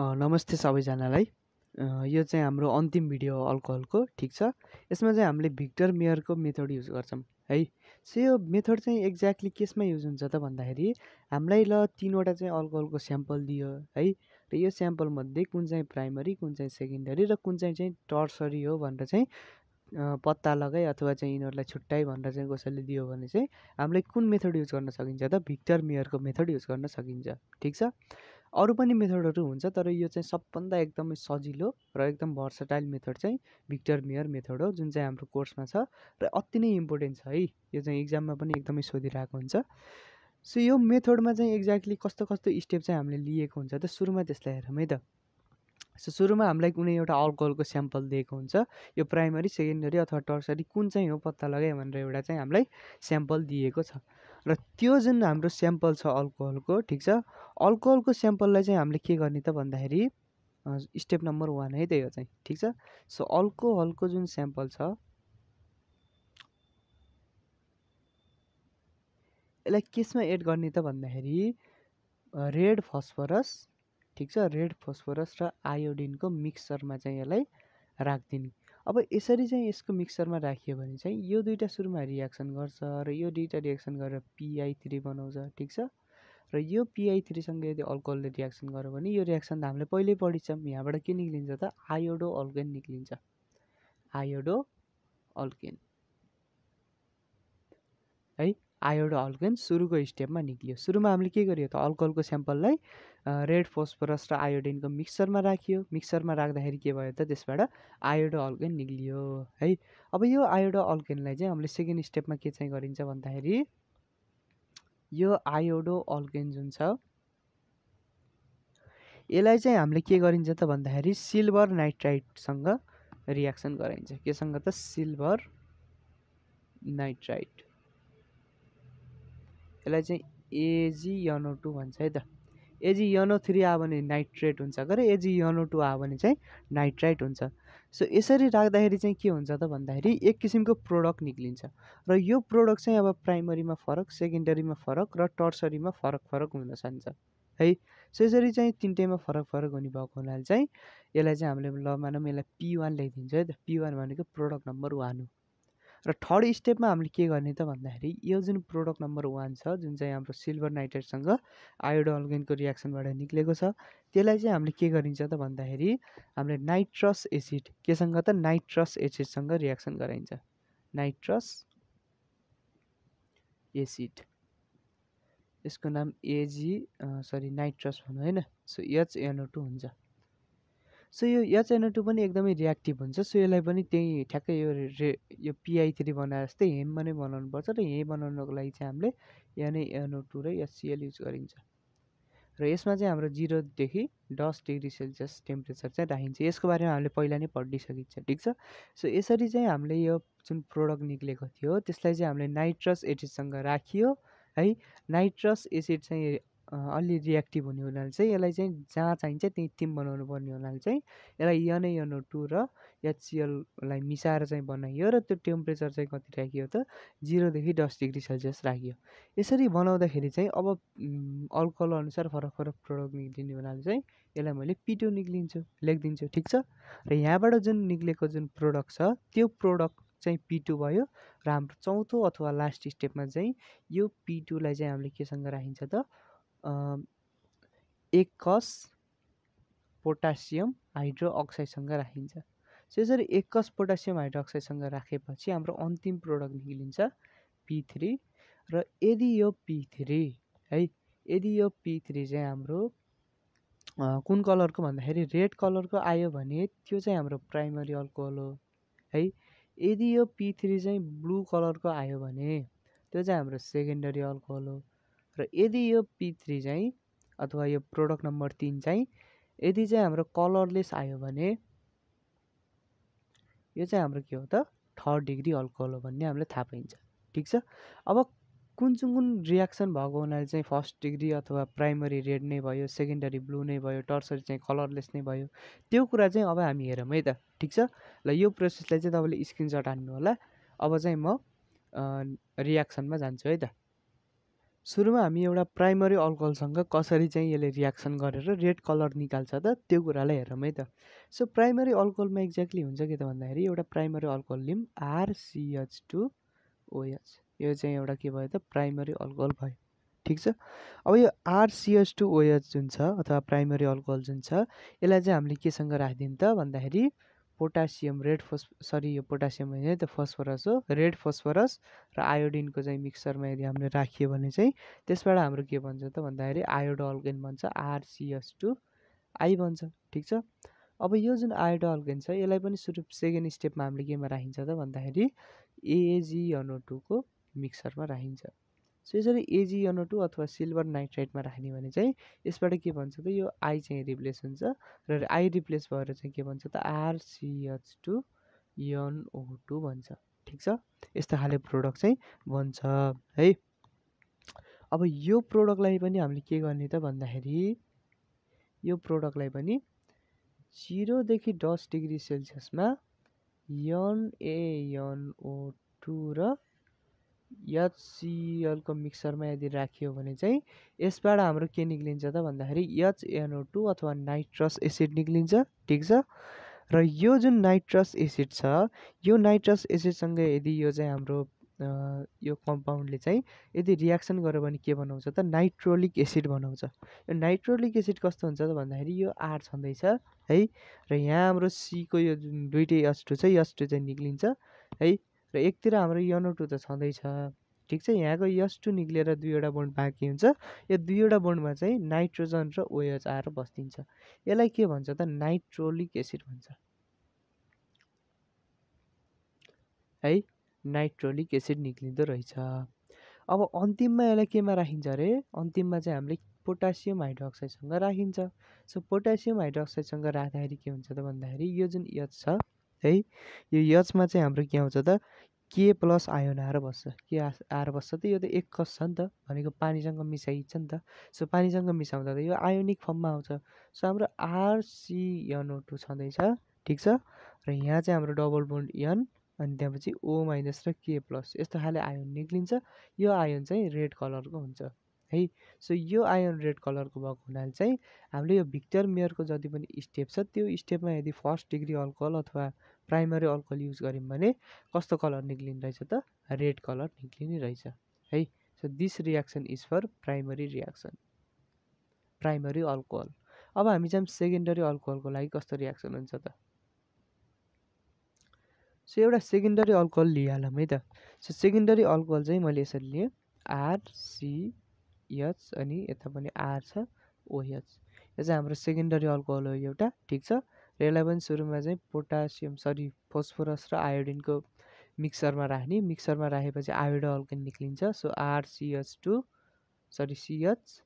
नमस्ते सबैजनालाई यो चाहिँ हाम्रो अन्तिम भिडियो अल्कोहलको ठिक छ यसमा चाहिँ हामीले भिक्टर मेयरको मेथड युज गर्छौँ है सो यो मेथड चाहिँ एक्ज्याक्टली केसमा युज हुन्छ त भन्दाखेरि हामीलाई ल तिनवटा चाहिँ अल्कोहलको स्याम्पल दियो है र यो स्याम्पलमध्ये कुन चाहिँ प्राइमरी कुन चाहिँ सेकेन्डरी र कुन चाहिँ चाहिँ टर्सरी हो भनेर चाहिँ पत्ता लगाइ अथवा चाहिँ यिनीहरूलाई छुट्टाइ भनेर चाहिँ कसैले दियो भने चाहिँ हामीले कुन मेथड युज गर्न सकिन्छ त भिक्टर मेयरको मेथड युज गर्न सकिन्छ ठिक छ अरू पनि मेथडहरू हुन्छ तर यो चाहिँ सबभन्दा एकदमै सजिलो र एकदम भर्सटाइल मेथड चाहिँ भिक्टर मेयर मेथड हो जुन चाहिँ हाम्रो कोर्समा छ र अति नै इम्पोर्टेन्ट छ है यो चाहिँ इक्जाममा पनि एकदमै सोधिरहेको हुन्छ सो यो मेथडमा चाहिँ एक्ज्याक्टली कस्तो कस्तो स्टेप चाहिँ हामीले लिएको हुन्छ त सुरुमा त्यसलाई हेरौँ है त सो सुरुमा हामीलाई कुनै एउटा अल्कोहलको स्याम्पल दिएको हुन्छ यो प्राइमरी सेकेन्डरी अथवा टर्सरी कुन चाहिँ हो पत्ता लगायो भनेर एउटा चाहिँ हामीलाई स्याम्पल दिएको छ र त्यो जुन हाम्रो स्याम्पल छ अल्कोहलको ठिक छ अल्कोहलको स्याम्पललाई चाहिँ हामीले के गर्ने त भन्दाखेरि स्टेप नम्बर वान है त्यही हो चाहिँ ठिक छ सो अल्कोहलको जुन स्याम्पल छ यसलाई केसमा एड गर्ने त भन्दाखेरि रेड फस्फरस ठिक छ रेड फस्फोरस र आयोडिनको मिक्सचरमा चाहिँ यसलाई राखिदिने अब यसरी चाहिँ यसको मिक्सरमा राखियो भने चाहिँ यो दुईवटा सुरुमा रियाक्सन गर्छ र यो दुईवटा रियाक्सन गरेर पिआई थ्री बनाउँछ ठिक छ र यो पिआई थ्रीसँग यदि अल्कोहलले रियाक्सन गर्यो भने यो रियाक्सन त हामीले पहिल्यै पढिन्छौँ यहाँबाट के निक्लिन्छ त आयोडो अल्केन निक्लिन्छ आयोडो अल्केन है एउटा अल्केन सुरुको स्टेपमा निक्लियो सुरुमा हामीले के गर्यो त अल्कोहलको स्याम्पललाई रेड फोस्फरस र आयोडिनको मिक्सरमा राखियो मिक्सरमा राख्दाखेरि के भयो त त्यसबाट आयोडो अल्केन निक्लियो है अब यो आयोडो अल्केनलाई चाहिँ हामीले सेकेन्ड स्टेपमा के चाहिँ गरिन्छ भन्दाखेरि यो आयोडो अल्केन जुन छ यसलाई चाहिँ हामीले के गरिन्छ त भन्दाखेरि सिल्भर नाइट्राइटसँग रियाक्सन गराइन्छ केसँग त सिल्भर नाइट्राइट यसलाई चाहिँ यनो टू भन्छ है त यनो थ्री आयो भने नाइट्रेट हुन्छ एजी यनो टू आयो भने चाहिँ नाइट्राइट हुन्छ सो यसरी राख्दाखेरि चाहिँ के हुन्छ त भन्दाखेरि एक किसिमको प्रोडक्ट निक्लिन्छ र यो प्रोडक्ट चाहिँ अब प्राइमरीमा फरक सेकेन्डरीमा फरक र टर्सरीमा फरक फरक हुन सक्छ है सो यसरी चाहिँ तिनटैमा फरक फरक हुने भएको हुनाले चाहिँ यसलाई चाहिँ हामीले ल मानौँ यसलाई पी वान ल्याइदिन्छ है त पी वान भनेको प्रोडक्ट नम्बर वान हो र थर्ड स्टेपमा हामीले के गर्ने त भन्दाखेरि यो जुन प्रोडक्ट नम्बर वान छ जुन चाहिँ हाम्रो सिल्भर नाइट्रेटसँग अल्गेनको रियाक्सनबाट निक्लेको छ त्यसलाई चाहिँ हामीले के गरिन्छ त भन्दाखेरि हामीले नाइट्रस एसिड केसँग त नाइट्रस एसिडसँग रियाक्सन गराइन्छ नाइट्रस एसिड यसको नाम एजी सरी नाइट्रस भनौँ होइन सो एचएनओ टू हुन्छ सो यो यचएनओ टू पनि एकदमै रियाक्टिभ हुन्छ सो यसलाई पनि त्यही ठ्याक्कै यो रे यो पिआई थ्री बनाएर जस्तै हेममा नै पर्छ र हे e बनाउनको लागि चाहिँ हामीले एनओ टू र एचसिएल युज गरिन्छ र यसमा चाहिँ हाम्रो जिरोदेखि दस डिग्री सेल्सियस टेम्परेचर चाहिँ राखिन्छ यसको बारेमा हामीले पहिला नै पढिसकिन्छ ठिक छ सो यसरी चाहिँ हामीले यो जुन प्रोडक्ट निक्लेको थियो त्यसलाई चाहिँ हामीले नाइट्रस एसिडसँग राखियो है नाइट्रस एसिड चाहिँ अलि रियाक्टिभ हुने हुनाले चाहिँ यसलाई चाहिँ जहाँ चाहिन्छ त्यहीँ टिम बनाउनु पर्ने हुनाले चाहिँ यसलाई एनएएनओ टू र एचसिएललाई मिसाएर चाहिँ बनाइयो र त्यो टेम्परेचर चाहिँ कति राखियो त जिरोदेखि दस डिग्री सेल्सियस राखियो यसरी बनाउँदाखेरि चाहिँ अब अल्कोहल अनुसार फरक फरक प्रडक्ट निक्लिने हुनाले चाहिँ यसलाई मैले पिटो निक्लिन्छु लेखिदिन्छु ठिक छ र यहाँबाट जुन निक्लेको जुन प्रडक्ट छ त्यो प्रडक्ट चाहिँ पिटु भयो र हाम्रो चौथो अथवा लास्ट स्टेपमा चाहिँ यो पिटुलाई चाहिँ हामीले केसँग राखिन्छ त एक्कस पोटासियम हाइड्रोअक्साइडसँग राखिन्छ त्यसरी एक्कस पोटासियम हाइड्रोअक्साइडसँग राखेपछि हाम्रो अन्तिम प्रोडक्ट निक्लिन्छ पी थ्री र यदि यो पी थ्री है यदि यो पी थ्री चाहिँ हाम्रो कुन कलरको भन्दाखेरि रेड कलरको आयो भने त्यो चाहिँ हाम्रो प्राइमरी अल्कोहल हो है यदि यो पी थ्री चाहिँ ब्लू कलरको आयो भने त्यो चाहिँ हाम्रो सेकेन्डरी अल्कोहल हो र यदि यो पी थ्री चाहिँ अथवा यो प्रोडक्ट नम्बर तिन चाहिँ यदि चाहिँ हाम्रो कलरलेस आयो भने यो चाहिँ हाम्रो के हो त थर्ड डिग्री अल्कोहल हो भन्ने हामीलाई थाहा पाइन्छ ठिक छ अब कुन चाहिँ कुन रियाक्सन भएको हुनाले चाहिँ फर्स्ट डिग्री अथवा प्राइमरी रेड नै भयो सेकेन्डरी ब्लू नै भयो टर्सरी चाहिँ कलरलेस नै भयो त्यो कुरा चाहिँ अब हामी हेरौँ है त ठिक छ ल यो प्रोसेसलाई चाहिँ तपाईँले स्क्रिनसट हान्नु होला अब चाहिँ म रियाक्सनमा जान्छु है त सुरुमा हामी एउटा प्राइमरी अल्कोहलसँग कसरी चाहिँ यसले रियाक्सन गरेर रेड कलर निकाल्छ त त्यो कुरालाई हेरौँ है त सो प्राइमरी अल्कोहलमा एक्ज्याक्टली हुन्छ के त भन्दाखेरि एउटा प्राइमरी अल्कोहल लिम आरसिएच टू ओएच यो चाहिँ एउटा के भयो त प्राइमरी अल्कोहल भयो ठिक छ अब यो आरसिएच टू ओएच जुन छ अथवा प्राइमरी अल्कोहल जुन छ यसलाई चाहिँ हामीले केसँग राखिदिउँ त भन्दाखेरि पोटासियम रेड फस सरी यो पोटासियम होइन त फस्फरस हो रेड फस्फरस र आयोडिनको चाहिँ मिक्सरमा यदि हामीले राखियो भने चाहिँ त्यसबाट हाम्रो के भन्छ त भन्दाखेरि आयोडो भन्छ आरसिएस टू आई भन्छ ठिक छ अब यो जुन आयोडो अल्गेन छ यसलाई पनि सुरु सेकेन्ड स्टेपमा हामीले केमा राखिन्छ त भन्दाखेरि एएजिएनओ टूको मिक्सरमा राखिन्छ सो यसरी एजिएनओ टू अथवा सिल्भर नाइट्राइटमा राख्ने भने चाहिँ यसबाट के भन्छ त यो आई चाहिँ रिप्लेस हुन्छ र आई रिप्लेस भएर चाहिँ के भन्छ त आरसिएच टू एनओ टू भन्छ ठिक छ यस्तो खाले प्रोडक्ट चाहिँ भन्छ है अब यो प्रोडक्टलाई पनि हामीले के गर्ने त भन्दाखेरि यो प्रोडक्टलाई पनि जिरोदेखि दस डिग्री सेल्सियसमा एनएएनओ टू र या सिएलको मिक्सरमा यदि राखियो भने चाहिँ यसबाट हाम्रो के निक्लिन्छ त भन्दाखेरि एचएनओ टू अथवा नाइट्रस एसिड निक्लिन्छ ठिक छ र यो जुन नाइट्रस एसिड छ यो नाइट्रस एसिडसँग यदि यो चाहिँ हाम्रो यो कम्पाउन्डले चाहिँ यदि रियाक्सन गर्यो भने के बनाउँछ त नाइट्रोलिक एसिड बनाउँछ यो नाइट्रोलिक एसिड कस्तो हुन्छ त भन्दाखेरि यो आर छँदैछ है र यहाँ हाम्रो सीको यो जुन दुइटै एस टू छ यस टू चाहिँ निक्लिन्छ है र एकतिर हाम्रो यनो टू त छँदैछ ठिक छ यहाँको यस टू निक्लिएर दुईवटा बोन्ड बाँकी हुन्छ यो दुईवटा बोन्डमा चाहिँ नाइट्रोजन र ओएच OH आएर बस्दिन्छ यसलाई के भन्छ त नाइट्रोलिक एसिड भन्छ है नाइट्रोलिक एसिड निक्लिँदो रहेछ अब अन्तिममा यसलाई केमा राखिन्छ अरे अन्तिममा चाहिँ हामीले पोटासियम हाइड्रोक्साइडसँग राखिन्छ सो पोटासियम हाइड्रोक्साइडसँग राख्दाखेरि के हुन्छ त भन्दाखेरि यो जुन यच छ है यो यचमा चाहिँ हाम्रो के आउँछ त के प्लस आयोन आएर बस्छ के आएर बस्छ त यो त एक कस छ नि त भनेको पानीसँग मिसाइन्छ नि त सो पानीसँग मिसाउँदा त यो आयोनिक फर्ममा आउँछ सो हाम्रो आरसिएनओ टू छँदैछ ठिक छ र यहाँ चाहिँ हाम्रो डबल बोन्ड यन अनि त्यहाँपछि ओ माइनस र के प्लस यस्तो खाले आयोन निक्लिन्छ यो आयोन चाहिँ रेड कलरको हुन्छ है सो यो आयन रेड कलरको भएको हुनाले चाहिँ हामीले यो भिक्टर मेयरको जति पनि स्टेप छ त्यो स्टेपमा यदि फर्स्ट डिग्री अल्कोहल अथवा प्राइमरी अल्कोहल युज गऱ्यौँ भने कस्तो कलर निक्लिने रहेछ त रेड कलर निक्लिने रहेछ है so this reaction is for primary reaction primary alcohol अब हामी चाहिँ सेकेन्डरी अल्कोहलको लागि कस्तो रियाक्सन हुन्छ त सो एउटा सेकेन्डरी अल्कोहल लिइहालौँ है त सो सेकेन्डरी अल्कोहल चाहिँ मैले यसरी लिएँ आरसी एच अनि यता पनि आर छ ओएच यो चाहिँ हाम्रो सेकेन्डरी अल्कोहल हो एउटा ठिक छ र यसलाई पनि सुरुमा चाहिँ पोटासियम सरी फोस्फोरस र आयोडिनको मिक्सरमा राख्ने मिक्सरमा राखेपछि आयोड अल्कोहल निक्लिन्छ so R CH two sorry CH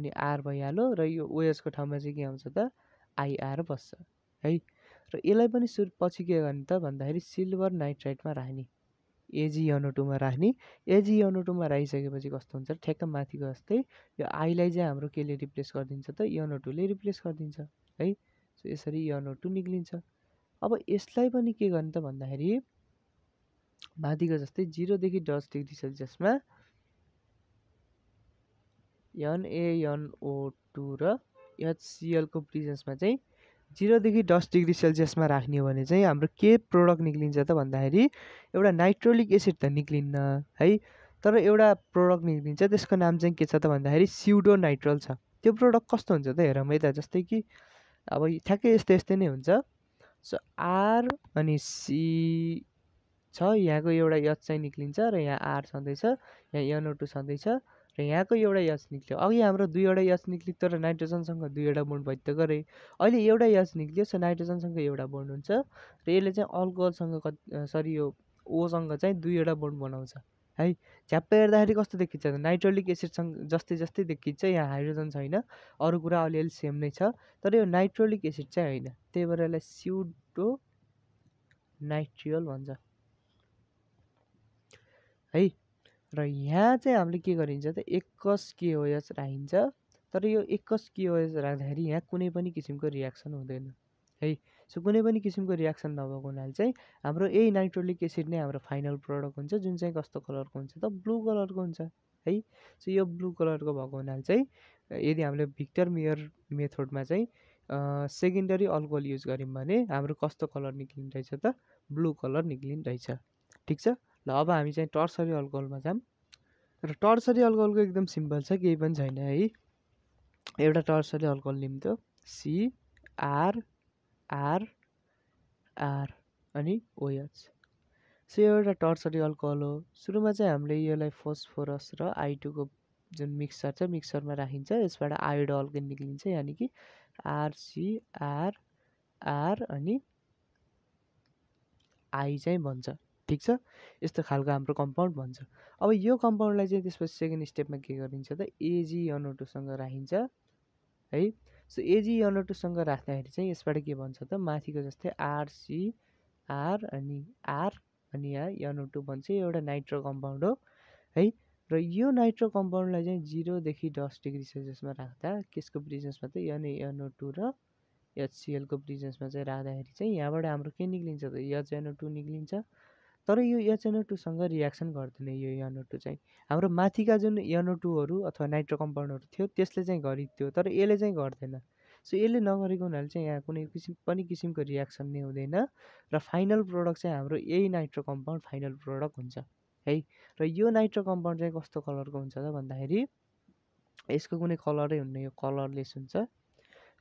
अनि आर भइहाल्यो र यो ओएचको ठाउँमा चाहिँ के आउँछ त आइआर बस्छ है र यसलाई पनि सुरु पछि के गर्ने त भन्दाखेरि सिल्भर नाइट्राइटमा राख्ने एजी टूमा राख्ने एजी टूमा राखिसकेपछि कस्तो हुन्छ ठ्याक्क माथिको जस्तै यो आईलाई चाहिँ हाम्रो केले रिप्लेस गरिदिन्छ त टूले रिप्लेस गरिदिन्छ है सो यसरी टू निक्लिन्छ अब यसलाई पनि के गर्ने त भन्दाखेरि माथिको जस्तै जिरोदेखि दस डिग्री सेल्सियसमा एनओ टू र एचसिएलको प्रिजेन्समा चाहिँ जिरोदेखि दस डिग्री सेल्सियसमा राख्ने हो भने चाहिँ हाम्रो के प्रोडक्ट निक्लिन्छ त भन्दाखेरि एउटा नाइट्रोलिक एसिड त निक्लिन्न है तर एउटा प्रोडक्ट निक्लिन्छ त्यसको नाम चाहिँ के छ त भन्दाखेरि सिउडो नाइट्रोल छ त्यो प्रोडक्ट कस्तो हुन्छ त हेरौँ है त जस्तै कि अब ठ्याक्कै यस्तै यस्तै नै हुन्छ सो आर अनि सी छ यहाँको एउटा यच चाहिँ निक्लिन्छ र यहाँ आर छँदैछ यहाँ यनओ टू छँदैछ र यहाँको एउटा यस निक्ल्यो अघि हाम्रो दुईवटा यस निक्ल्यो तर नाइट्रोजनसँग दुईवटा बोन्ड भैत्त गरे अहिले एउटा यस निक्ल्यो सो नाइट्रोजनसँग एउटा बोन्ड हुन्छ र यसले चाहिँ अल्कोहलसँग क सरी यो ओसँग चाहिँ दुईवटा बोन्ड बनाउँछ है झ्याप्पै हेर्दाखेरि कस्तो देखिन्छ नाइट्रोलिक एसिडसँग जस्तै जस्तै देखिन्छ यहाँ हाइड्रोजन छैन अरू कुरा अलिअलि सेम नै छ तर यो नाइट्रोलिक एसिड चाहिँ होइन त्यही भएर यसलाई सिउडो नाइट्रियल भन्छ है र यहाँ चाहिँ हामीले के गरिन्छ त एकस केओएस राखिन्छ तर यो एकस केओएस राख्दाखेरि यहाँ कुनै पनि किसिमको रियाक्सन हुँदैन है सो कुनै पनि किसिमको रियाक्सन नभएको हुनाले चाहिँ हाम्रो यही नाइट्रोलिक एसिड नै हाम्रो फाइनल प्रडक्ट हुन्छ जुन चाहिँ कस्तो कलरको हुन्छ त ब्लू कलरको हुन्छ है सो यो ब्लू कलरको भएको हुनाले चाहिँ यदि हामीले भिक्टर मेयर मेथोडमा चाहिँ सेकेन्डरी अल्कोहल युज गऱ्यौँ भने हाम्रो कस्तो कलर निक्लिँदैछ त ब्लू कलर निक्लिँदैछ रहेछ ठिक छ ल अब हामी चाहिँ टर्सरी अल्कोहलमा जाऊँ र टर्सरी अल्कोहलको एकदम सिम्पल छ केही पनि छैन है एउटा टर्सरी अल्कोहल निम्तो सी आर आर अनि ओएच सो यो एउटा टर्सरी अल्कोहल हो सुरुमा चाहिँ हामीले यसलाई फोस्फोरस र आइटुको जुन मिक्सर छ मिक्सरमा राखिन्छ यसबाट आयोड अल्केन निक्लिन्छ यानि कि आरसिआरआर आर अनि आई चाहिँ भन्छ ठिक छ यस्तो खालको हाम्रो कम्पाउन्ड भन्छ अब यो कम्पाउन्डलाई चाहिँ त्यसपछि सेकेन्ड स्टेपमा के गरिन्छ त एजी अनोटोसँग राखिन्छ है सो एजी अनोटोसँग राख्दाखेरि चाहिँ यसबाट के भन्छ त माथिको जस्तै आरसी आर अनि आर अनि यहाँ यनोटो भन्छ एउटा नाइट्रो कम्पाउन्ड हो है र यो नाइट्रो कम्पाउन्डलाई चाहिँ जिरोदेखि दस डिग्री सेल्सियसमा राख्दा केसको प्रिजेन्समा त यन एनओटू र एचसिएलको प्रिजेन्समा चाहिँ राख्दाखेरि चाहिँ यहाँबाट हाम्रो के निक्लिन्छ त यच टू निक्लिन्छ तर यो एचएनओ टूसँग रियाक्सन गर्दैन यो एनओ टू चाहिँ हाम्रो माथिका जुन एनओ टूहरू अथवा नाइट्रो कम्पाउन्डहरू थियो त्यसले चाहिँ गरिदियो तर यसले चाहिँ गर्दैन सो यसले नगरेको हुनाले चाहिँ यहाँ कुनै किसिम पनि किसिमको रियाक्सन नै हुँदैन र फाइनल प्रडक्ट चाहिँ हाम्रो यही नाइट्रो कम्पाउन्ड फाइनल प्रडक्ट हुन्छ है र यो नाइट्रो कम्पाउन्ड चाहिँ कस्तो कलरको हुन्छ त भन्दाखेरि यसको कुनै कलरै हुन्न यो कलरलेस हुन्छ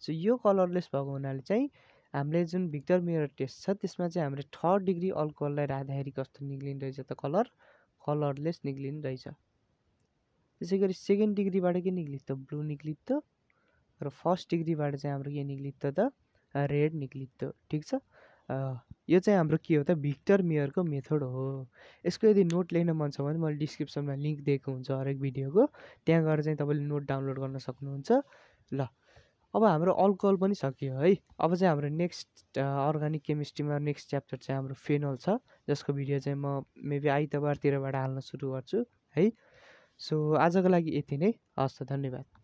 सो यो कलरलेस भएको हुनाले चाहिँ हामीले जुन भिक्टर मेयर टेस्ट छ त्यसमा चाहिँ हामीले थर्ड डिग्री अल्कोहललाई राख्दाखेरि कस्तो निक्लिने रहेछ त कलर कलरलेस निक्लिने रहेछ त्यसै गरी सेकेन्ड डिग्रीबाट के निक्लित त ब्लू निक्लित त र फर्स्ट डिग्रीबाट चाहिँ हाम्रो के निक्लित त रेड निक्लित त ठिक छ यो चाहिँ हाम्रो के हो त भिक्टर मेयरको मेथड हो यसको यदि नोट लेख्न मन छ भने मैले डिस्क्रिप्सनमा लिङ्क दिएको हुन्छ हरेक भिडियोको त्यहाँ गएर चाहिँ तपाईँले नोट डाउनलोड गर्न सक्नुहुन्छ ल अब हाम्रो अल्कोहल पनि सकियो है अब चाहिँ हाम्रो नेक्स्ट अर्ग्यानिक केमिस्ट्रीमा नेक्स्ट च्याप्टर चाहिँ हाम्रो फेनल छ जसको भिडियो चाहिँ म मेबी आइतबारतिरबाट हाल्न सुरु गर्छु है सो आजको लागि यति नै हस् धन्यवाद